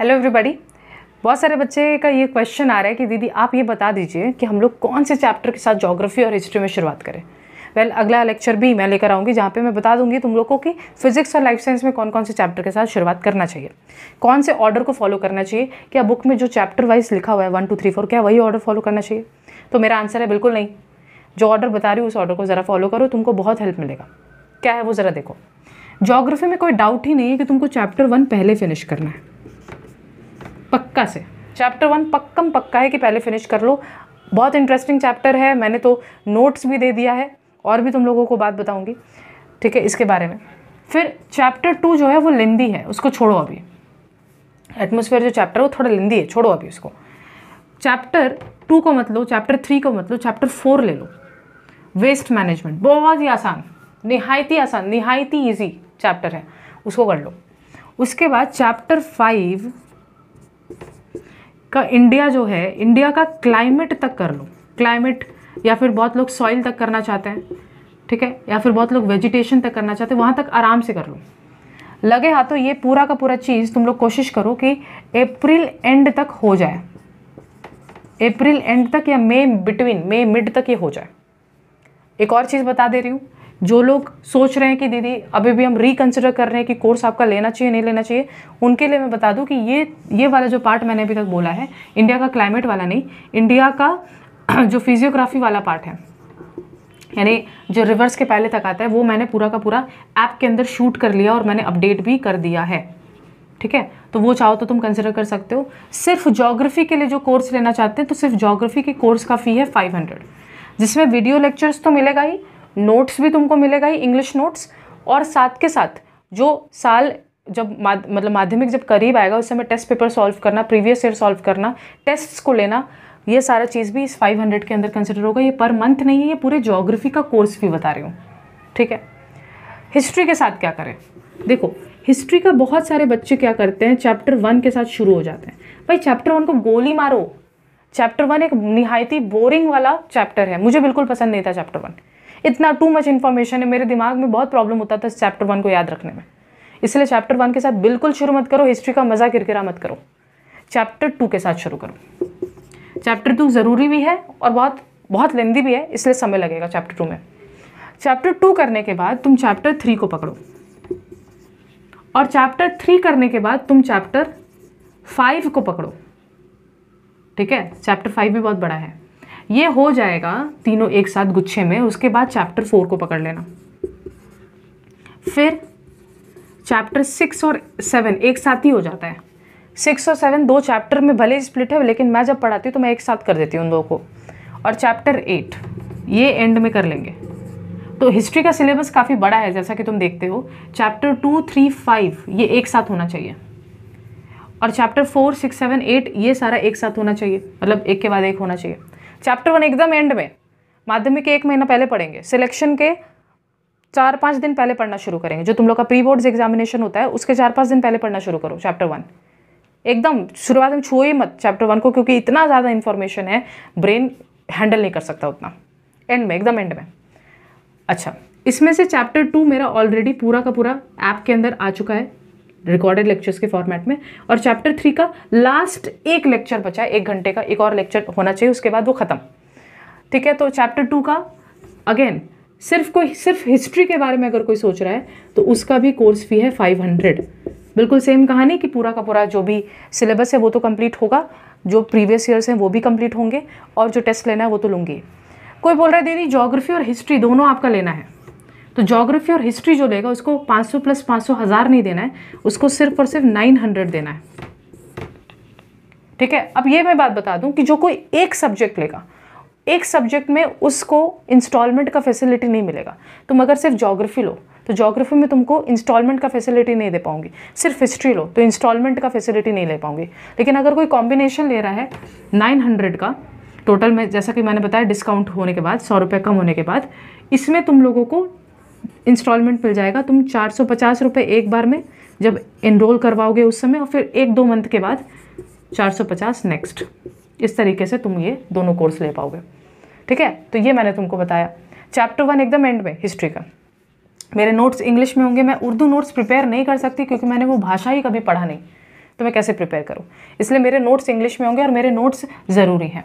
hello everybody बहुत सारे बच्चे का ये क्वेश्चन आ रहा है कि दीदी आप ये बता दीजिए कि हम लोग कौन से चैप्टर के साथ जोग्राफी और हिस्ट्री में शुरुआत करें वेल well, अगला लेक्चर भी मैं लेकर आऊँगी जहाँ पे मैं बता दूँगी तुम लोग को कि फिजिक्स और लाइफ साइंस में कौन कौन से चैप्टर के साथ शुरुआत करना चाहिए कौन से ऑर्डर को फॉलो करना चाहिए क्या बुक में जो चैप्टर वाइज लिखा हुआ है वन टू थ्री फोर क्या वही ऑर्डर फॉलो करना चाहिए तो मेरा आंसर है बिल्कुल नहीं जो ऑर्डर बता रही हूँ उस ऑर्डर को ज़रा फॉलो करो तुमको बहुत हेल्प मिलेगा क्या है वो ज़रा देखो जोग्राफी में कोई डाउट ही नहीं है कि तुमको चैप्टर वन पहले फिनिश करना है पक्का से चैप्टर वन पक्कम पक्का है कि पहले फिनिश कर लो बहुत इंटरेस्टिंग चैप्टर है मैंने तो नोट्स भी दे दिया है और भी तुम लोगों को बात बताऊँगी ठीक है इसके बारे में फिर चैप्टर टू जो है वो लेंदी है उसको छोड़ो अभी एटमोसफेयर जो चैप्टर है वो थोड़ा लेंदी है छोड़ो अभी उसको चैप्टर टू को मत लो चैप्टर थ्री को मत लो चैप्टर फोर ले लो वेस्ट मैनेजमेंट बहुत ही आसान निहायती आसान निहायती ही ईजी चैप्टर है उसको कर लो उसके बाद चैप्टर फाइव का इंडिया जो है इंडिया का क्लाइमेट तक कर लो क्लाइमेट या फिर बहुत लोग सॉइल तक करना चाहते हैं ठीक है या फिर बहुत लोग वेजिटेशन तक करना चाहते हैं वहाँ तक आराम से कर लो लगे हाथों ये पूरा का पूरा चीज़ तुम लोग कोशिश करो कि अप्रैल एंड तक हो जाए अप्रैल एंड तक या मई बिटवीन मई मिड तक ये हो जाए एक और चीज़ बता दे रही हूँ जो लोग सोच रहे हैं कि दीदी अभी भी हम रिकन्सिडर कर रहे हैं कि कोर्स आपका लेना चाहिए नहीं लेना चाहिए उनके लिए मैं बता दूं कि ये ये वाला जो पार्ट मैंने अभी तक बोला है इंडिया का क्लाइमेट वाला नहीं इंडिया का जो फिजियोग्राफी वाला पार्ट है यानी जो रिवर्स के पहले तक आता है वो मैंने पूरा का पूरा ऐप के अंदर शूट कर लिया और मैंने अपडेट भी कर दिया है ठीक है तो वो चाहो तो तुम कंसिडर कर सकते हो सिर्फ जोग्राफी के लिए जो कोर्स लेना चाहते हैं तो सिर्फ जोग्राफी के कोर्स का फ़ी है फाइव हंड्रेड जिसमें वीडियो लेक्चर्स तो मिलेगा ही नोट्स भी तुमको मिलेगा ही इंग्लिश नोट्स और साथ के साथ जो साल जब माद, मतलब माध्यमिक जब करीब आएगा उस समय टेस्ट पेपर सॉल्व करना प्रीवियस ईयर सॉल्व करना टेस्ट्स को लेना ये सारा चीज़ भी इस 500 के अंदर कंसिडर होगा ये पर मंथ नहीं है ये पूरे जोग्राफी का कोर्स भी बता रही हूँ ठीक है हिस्ट्री के साथ क्या करें देखो हिस्ट्री का बहुत सारे बच्चे क्या करते हैं चैप्टर वन के साथ शुरू हो जाते हैं भाई चैप्टर वन को गोली मारो चैप्टर वन एक निहायती बोरिंग वाला चैप्टर है मुझे बिल्कुल पसंद नहीं था चैप्टर वन इतना टू मच इन्फॉर्मेशन है मेरे दिमाग में बहुत प्रॉब्लम होता था इस चैप्टर वन को याद रखने में इसलिए चैप्टर वन के साथ बिल्कुल शुरू मत करो हिस्ट्री का मज़ा किरकिरा मत करो चैप्टर टू के साथ शुरू करो चैप्टर टू ज़रूरी भी है और बहुत बहुत लेंदी भी है इसलिए समय लगेगा चैप्टर टू में चैप्टर टू करने के बाद तुम चैप्टर थ्री को पकड़ो और चैप्टर थ्री करने के बाद तुम चैप्टर फाइव को पकड़ो ठीक है चैप्टर फाइव भी बहुत बड़ा है ये हो जाएगा तीनों एक साथ गुच्छे में उसके बाद चैप्टर फोर को पकड़ लेना फिर चैप्टर सिक्स और सेवन एक साथ ही हो जाता है सिक्स और सेवन दो चैप्टर में भले स्प्लिट है लेकिन मैं जब पढ़ाती हूँ तो मैं एक साथ कर देती हूँ उन दो को और चैप्टर एट ये एंड में कर लेंगे तो हिस्ट्री का सिलेबस काफ़ी बड़ा है जैसा कि तुम देखते हो चैप्टर टू थ्री फाइव ये एक साथ होना चाहिए और chapter four six seven eight ये सारा एक साथ होना चाहिए मतलब एक के बाद एक होना चाहिए चैप्टर वन एकदम एंड में माध्यमिक एक महीना पहले पढ़ेंगे सिलेक्शन के चार पाँच दिन पहले पढ़ना शुरू करेंगे जो तुम लोग का प्री बोर्ड्स एग्जामिनेशन होता है उसके चार पाँच दिन पहले पढ़ना शुरू करो चैप्टर वन एकदम शुरुआत में छुओ ही मत चैप्टर वन को क्योंकि इतना ज़्यादा इन्फॉर्मेशन है ब्रेन हैंडल नहीं कर सकता उतना एंड में एकदम एंड में अच्छा इसमें से चैप्टर टू मेरा ऑलरेडी पूरा का पूरा ऐप के अंदर आ चुका है रिकॉर्डेड लेक्चर्स के फॉर्मेट में और चैप्टर थ्री का लास्ट एक लेक्चर बचा है एक घंटे का एक और लेक्चर होना चाहिए उसके बाद वो ख़त्म ठीक है तो चैप्टर टू का अगेन सिर्फ कोई सिर्फ हिस्ट्री के बारे में अगर कोई सोच रहा है तो उसका भी कोर्स फी है फाइव हंड्रेड बिल्कुल सेम कहानी कि पूरा का पूरा जो भी सिलेबस है वो तो कंप्लीट होगा जो प्रीवियस ईयर्स हैं वो भी कंप्लीट होंगे और जो टेस्ट लेना है वो तो लूँगी कोई बोल रहा है दीदी जोग्राफी और हिस्ट्री दोनों आपका लेना है तो जोग्राफी और हिस्ट्री जो लेगा उसको 500 प्लस 500 हज़ार नहीं देना है उसको सिर्फ और सिर्फ 900 देना है ठीक है अब ये मैं बात बता दूं कि जो कोई एक सब्जेक्ट लेगा एक सब्जेक्ट में उसको इंस्टॉलमेंट का फैसिलिटी नहीं मिलेगा तुम अगर सिर्फ जोग्राफी लो तो जोग्राफी में तुमको इंस्टॉलमेंट का फैसिलिटी नहीं दे पाऊंगी सिर्फ हिस्ट्री लो तो इंस्टॉलमेंट का फैसिलिटी नहीं ले पाऊंगी लेकिन अगर कोई कॉम्बिनेशन ले रहा है 900 का टोटल में जैसा कि मैंने बताया डिस्काउंट होने के बाद सौ रुपये कम होने के बाद इसमें तुम लोगों को इंस्टॉलमेंट मिल जाएगा तुम चार सौ पचास रुपये एक बार में जब इनरोल करवाओगे उस समय और फिर एक दो मंथ के बाद चार सौ पचास नेक्स्ट इस तरीके से तुम ये दोनों कोर्स ले पाओगे ठीक है तो ये मैंने तुमको बताया चैप्टर वन एकदम एंड में हिस्ट्री का मेरे नोट्स इंग्लिश में होंगे मैं उर्दू नोट्स प्रिपेयर नहीं कर सकती क्योंकि मैंने वो भाषा ही कभी पढ़ा नहीं तो मैं कैसे प्रिपेयर करूँ इसलिए मेरे नोट्स इंग्लिश में होंगे और मेरे नोट्स ज़रूरी हैं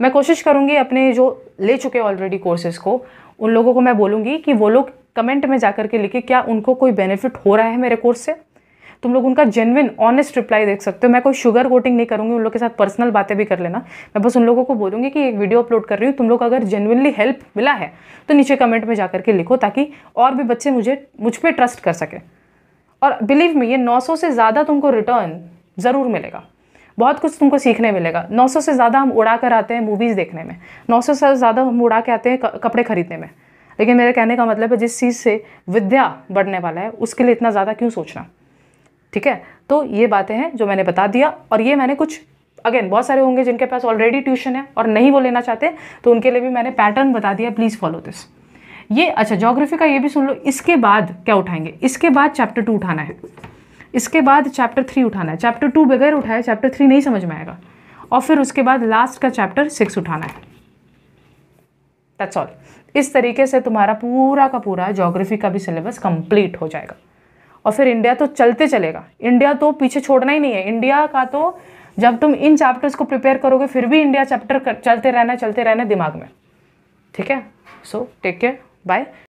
मैं कोशिश करूँगी अपने जो ले चुके ऑलरेडी कोर्सेज़ को उन लोगों को मैं बोलूँगी कि वो लोग कमेंट में जा के लिखे क्या उनको कोई बेनिफिट हो रहा है मेरे कोर्स से तुम लोग उनका जेनविन ऑनेस्ट रिप्लाई देख सकते हो मैं कोई शुगर कोटिंग नहीं करूँगी उन लोग के साथ पर्सनल बातें भी कर लेना मैं बस उन लोगों को बोलूँगी कि एक वीडियो अपलोड कर रही हूँ तुम लोग अगर जेनविनली हेल्प मिला है तो नीचे कमेंट में जा के लिखो ताकि और भी बच्चे मुझे मुझ पर ट्रस्ट कर सकें और बिलीव में ये 900 से ज़्यादा तुमको रिटर्न ज़रूर मिलेगा बहुत कुछ तुमको सीखने मिलेगा 900 से ज़्यादा हम उड़ा कर आते हैं मूवीज़ देखने में 900 से ज़्यादा हम उड़ा के आते हैं कपड़े खरीदने में लेकिन मेरे कहने का मतलब है जिस चीज़ से विद्या बढ़ने वाला है उसके लिए इतना ज़्यादा क्यों सोचना ठीक है तो ये बातें हैं जो मैंने बता दिया और ये मैंने कुछ अगेन बहुत सारे होंगे जिनके पास ऑलरेडी ट्यूशन है और नहीं वो लेना चाहते तो उनके लिए भी मैंने पैटर्न बता दिया प्लीज़ फॉलो दिस ये अच्छा जोग्राफी का ये भी सुन लो इसके बाद क्या उठाएंगे इसके बाद चैप्टर टू उठाना है इसके बाद चैप्टर थ्री उठाना है चैप्टर टू बगैर उठाए चैप्टर थ्री नहीं समझ में आएगा और फिर उसके बाद लास्ट का चैप्टर सिक्स उठाना है दैट्स ऑल इस तरीके से तुम्हारा पूरा का पूरा जोग्राफी का भी सिलेबस कंप्लीट हो जाएगा और फिर इंडिया तो चलते चलेगा इंडिया तो पीछे छोड़ना ही नहीं है इंडिया का तो जब तुम इन चैप्टर्स को प्रिपेयर करोगे फिर भी इंडिया चैप्टर चलते रहना चलते रहना दिमाग में ठीक है सो टेक केयर बाय